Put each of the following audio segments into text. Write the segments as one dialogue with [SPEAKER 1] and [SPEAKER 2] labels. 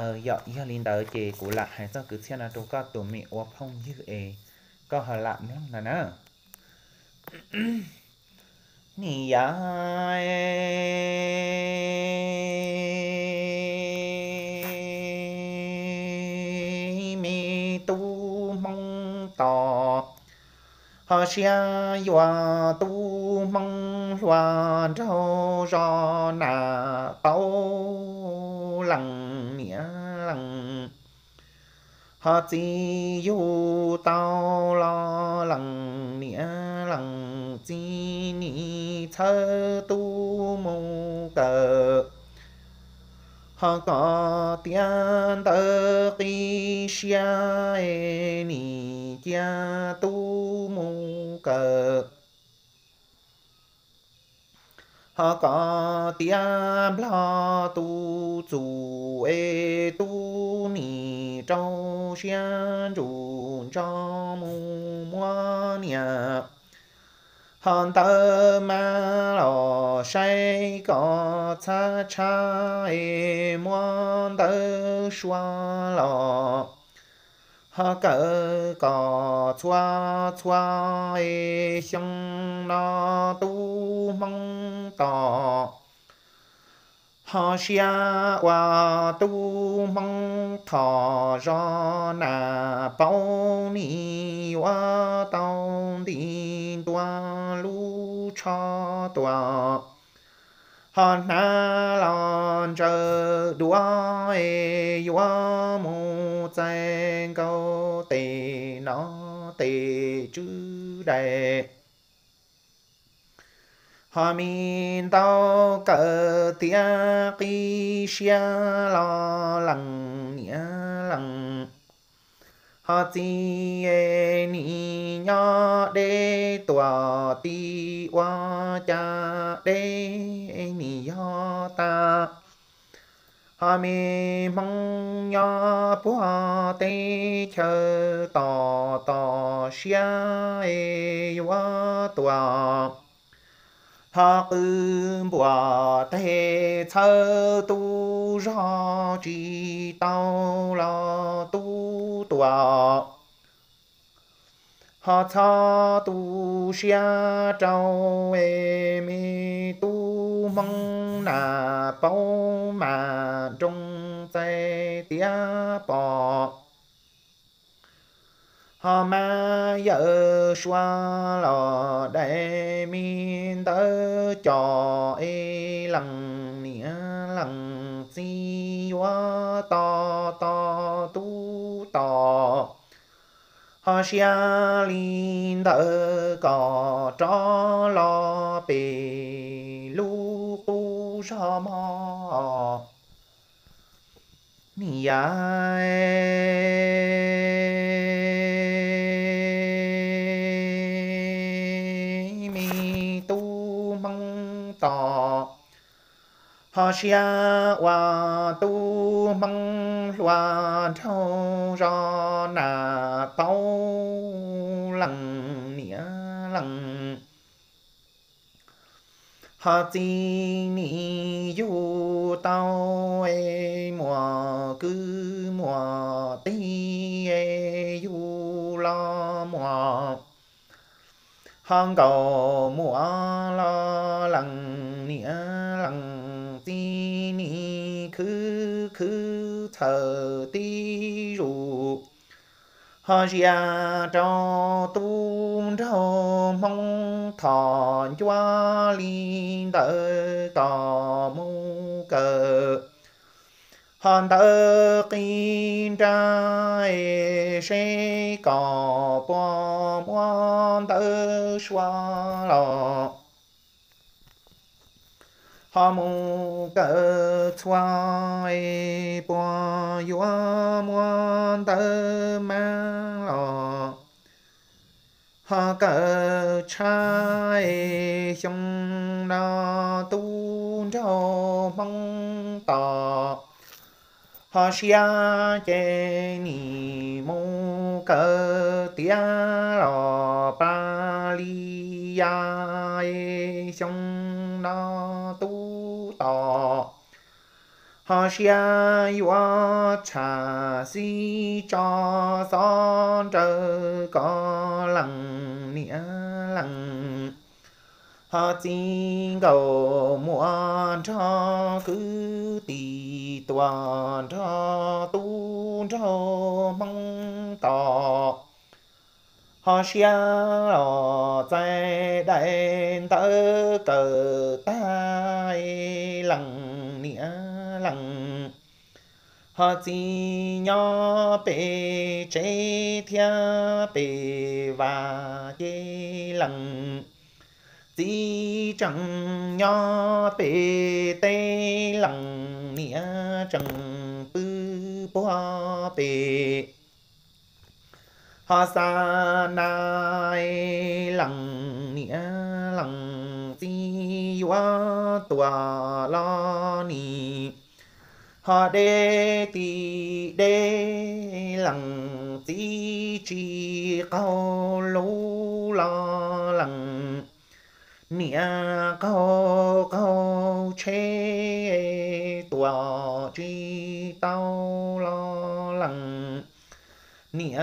[SPEAKER 1] ờ dọ giờ linh đỡ chế của là hay sao cứ xem là chúng có tụi mình ốp không như ê có hờ lạ nữa là nè nì dạ mi tu mong tỏ họ xia dọa tu mong loa rau rò na bao lăng nghĩa họ chỉ dù tao lo lắng nghĩa lắng chỉ ni thơ tu mong tờ họ có tiền tờ kỳ xia e ni kia tu mong cờ họ có tiam lo tu chủ ê tu ni trâu xian chủ cho mu mua nhà hòn tơ ma lò say có cha cha ê mua tơ xóa lò ha cỡ có xoa xoa ê xong nó tu mong tỏ họ xia qua tu mong thọ do na bao ni qua tao đi tua lu cho tua họ na lon chờ đua e qua mu tên câu tề nó tề chữ đề Hamin tao cờ tia ki xia lo lăng nhia lăng Hà chi e ni nhỏ đê tòa ti qua cha đê e ni nhỏ ta Hà mi mong nhỏ bùa tê chờ tò tò xia e qua tòa hạ ư bùa thế thơ tu ra chỉ tao là tu tòa hạ cha tu xia trâu em tu mong là bao mà trong tay tía bò ha ma giờ dạ xoa lò đại min tơ trò e lằng nghĩa lằng si hoa to to tu to ha xia lin tơ cò tró lo bề lu tu sa mo ni dạ e xia hòa tu măng hoa thâu do nà tâu lăng nghĩa lăng hà chi ni du tao ê mùa cứ mua tí ê du lo mua. hang cầu mua lo lăng nghĩa lăng khứ thờ tí rụ họ ra cho tu cho mong thọ cho linh tờ tò mu cờ hòn tơ kinh trai sẽ có bom bom tơ xóa lò 哈姆格措埃波尤阿摩德曼罗，哈格查埃雄那都朝蒙达，哈西亚杰尼姆格迪亚罗巴利亚埃雄那。họ xia yua cha si cho son trơ có lăng nia lăng họ chỉ cầu mua cho cứ tì tuan cho tu cho mong tỏ họ xia lò tại đại tớ cờ tai lăng nia lặng họ chỉ nhỏ bề chế thia bề và dê lặng chỉ chẳng nhỏ bề tê lặng nghĩa chẳng bư bó bề họ xa nai lặng nghĩa lặng chỉ quá tòa lo nì họ đê tì đê lăng tí chi cao lú lo lằng nia cao cao chê tùa chi tao lo lằng nia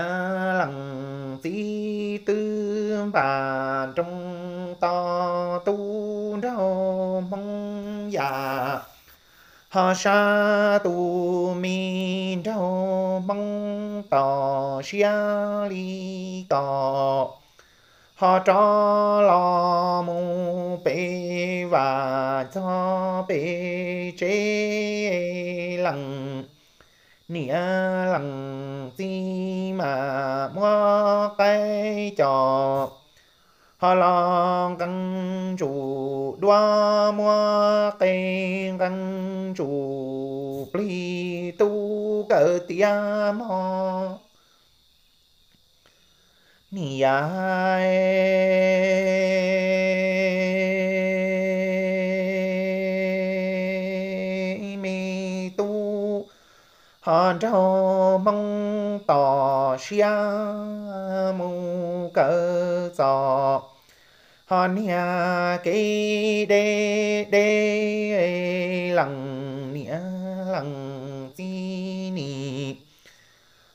[SPEAKER 1] lăng tí tư bà trong to tu đau mong già ha sa tu mi đau mong tỏ xia li tỏ họ cho lo mu bê và cho bê chế lặng nghĩa lặng gì mà mua cái trò hà long căn chủ đoa mua kinh căn chủ pli tu cờ tia mo ni ai mi tu hà trâu mong tỏ xia mu cờ giọt hòn nhà cây đê đê lăng nĩa lăng ti nị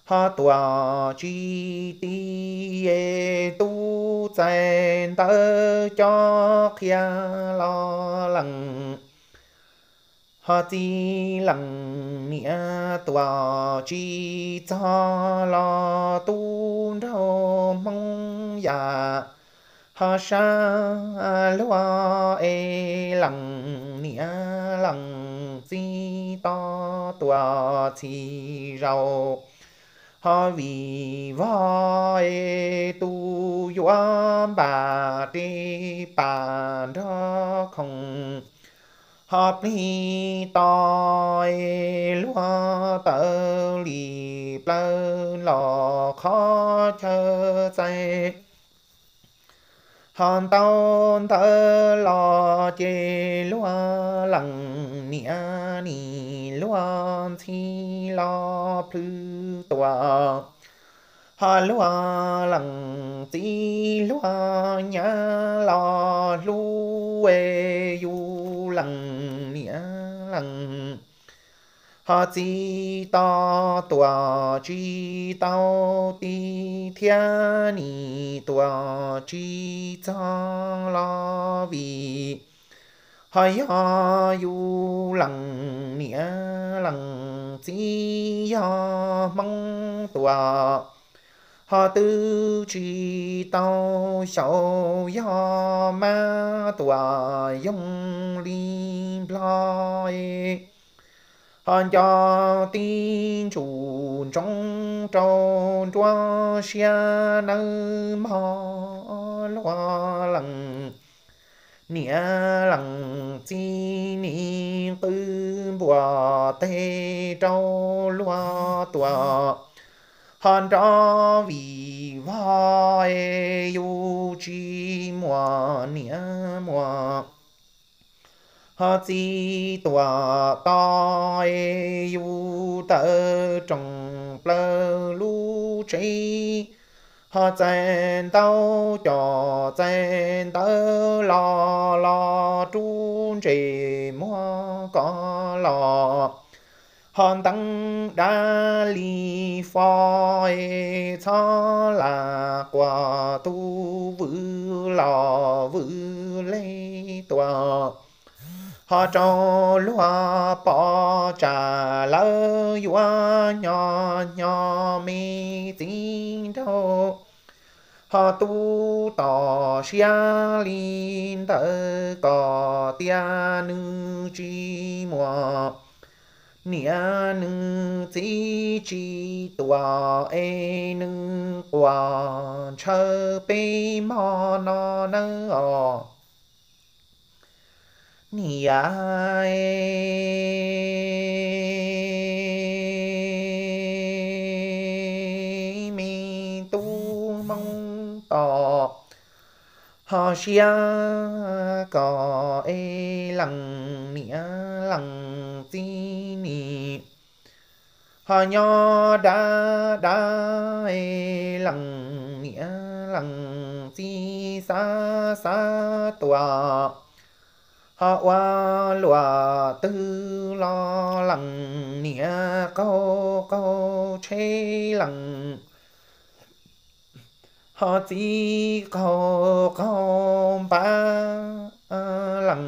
[SPEAKER 1] ha tòa chi ti e tu chen tơ cho khia lo lăng, ha ti lăng nĩa tòa chi cho lo tu đâu mong dạ ha sa lua e lăng nia lăng si to tua chi rau ha vi va e tu yuan ba ti ba đó không ha pli to e lua tơ li plơ lò khó chơ tay hòn tàu thở lo chê lúa lằng nia nì lúa thi lo plư tòa hà lúa lằng tí lúa nhá lo lúa ê ha chi to tòa chi tao ti thia ni tòa chi cho lo vì hai ho yu lăng nghĩa lăng chi ho mong tòa họ tư chi tao sầu ho ma tòa dung li lo hàn cho tin chủ trong tròn cho xia nơ mò loa lằng nia lằng chi ni tư bùa tê trâu loa tòa hàn cho vì vai yêu e chi mùa nia mùa họ chi tòa tai yu tơ trong plơ lu chi họ chen tao cho chen tơ lo lo trung trì mua có lo hòn tăng đa li phoi cho là quả tu vư lò vư lê tòa họ trò lúa bỏ trà lỡ dùa nhỏ nhỏ mi tín đâu họ tu tỏ xia linh tớ có tia nữ chi mua nia nữ chi chi tòa ê nữ quả chơ bê mò nò nơ dạ mi tu mong tò họ xia có e lằng nghĩa lằng ti nị họ nho đa đa e lằng nghĩa lằng ti sa sa tòa họ qua lụa tư lo lằng nĩa câu câu chê lằng họ chỉ câu câu ba lằng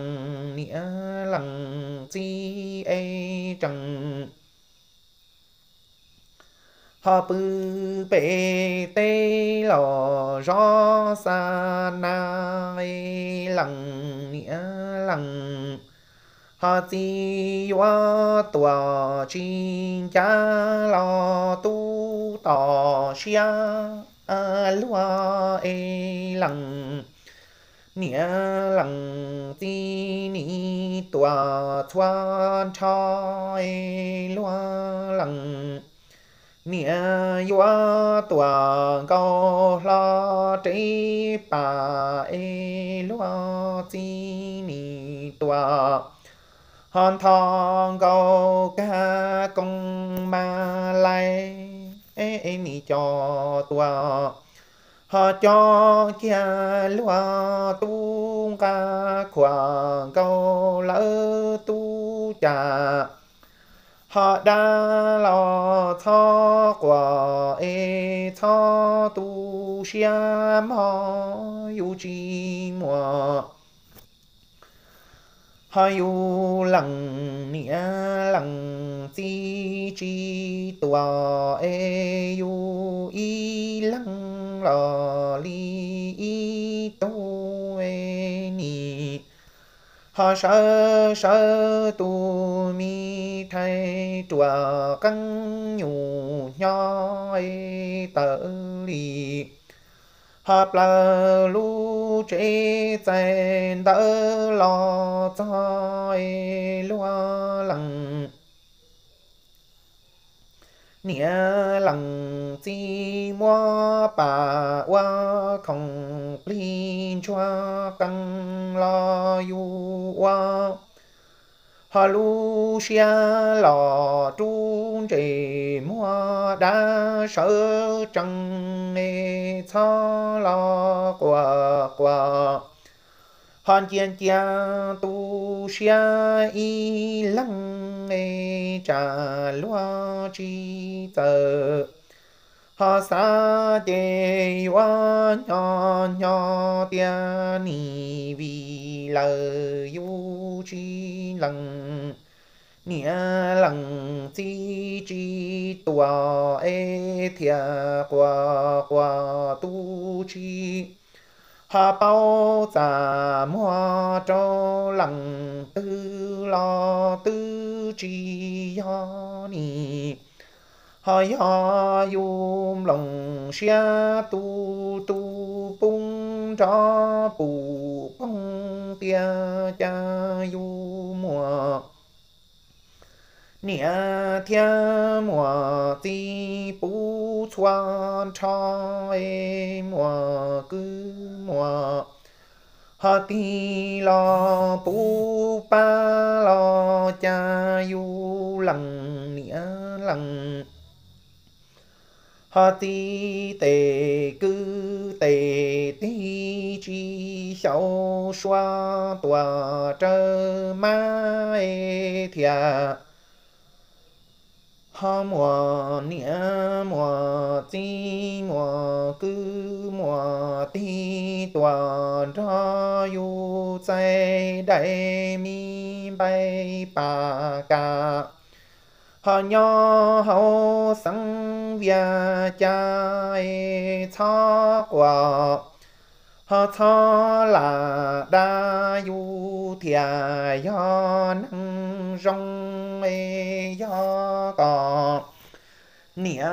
[SPEAKER 1] nĩa lằng chi ấy chẳng họ bư bê tê lò gió xa na lằng nĩa lặng họ chỉ yo tòa chi cha lo tu tò xia a lua e lặng nghĩa lặng ti ni tòa thoa cho e lua lặng nghĩa yo tòa cao lo trí bà e lua ti tọa hòn thong câu ca công ma lai ê ni cho tọa họ cho kia lúa tu ca khoảng câu lỡ tu trà họ đã lo cho quả ê cho tu xiêm họ yêu chi mùa hơi u lằng nĩa lằng si chi tùa e u y lăng lò li y tu e ni họ sơ sơ tu mi thay tùa căng nhủ nho e tờ hợp là lu chế tên đỡ lo trái lúa lăng nghĩa lăng chỉ mua bà qua không liên cho căng lo yu qua hà lu xia lò trung trì mua đa sở trăng nê cho lò quả quả hàn chiến chia tu xia y lăng nê trà loa chi tờ Hà sa chê wa nho nho tia ni vi la yu chi lăng nghĩa lăng chi chi tòa ê e thia qua qua tu chi hà bao giả mua cho lăng tư lo tư chi ho ni hai ha, yum long xia tu tu bung cho bù bông tia cha yu mùa nia thia mùa ti bú chuan cho e mùa cứ mùa ha ti lo bú pa lo cha yu lằng nia lằng ha ti tề cư tề ti chi xiao xoa tòa trơ ma e thịa ha mùa nghĩa mùa chi mùa cư mùa ti tòa ra yu trai đại mi bay bà ca họ nho hậu sang via chai cho quả họ cho là đa du thìa do năng rong mê do cỏ nĩa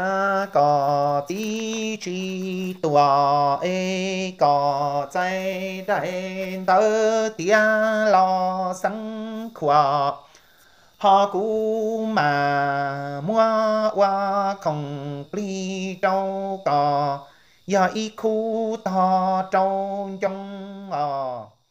[SPEAKER 1] cỏ tí trí tùa ê cỏ chay đại tớ tía lo sáng khỏa họ cú mà mua qua không ly trâu cò giờ y khu to trâu trong à.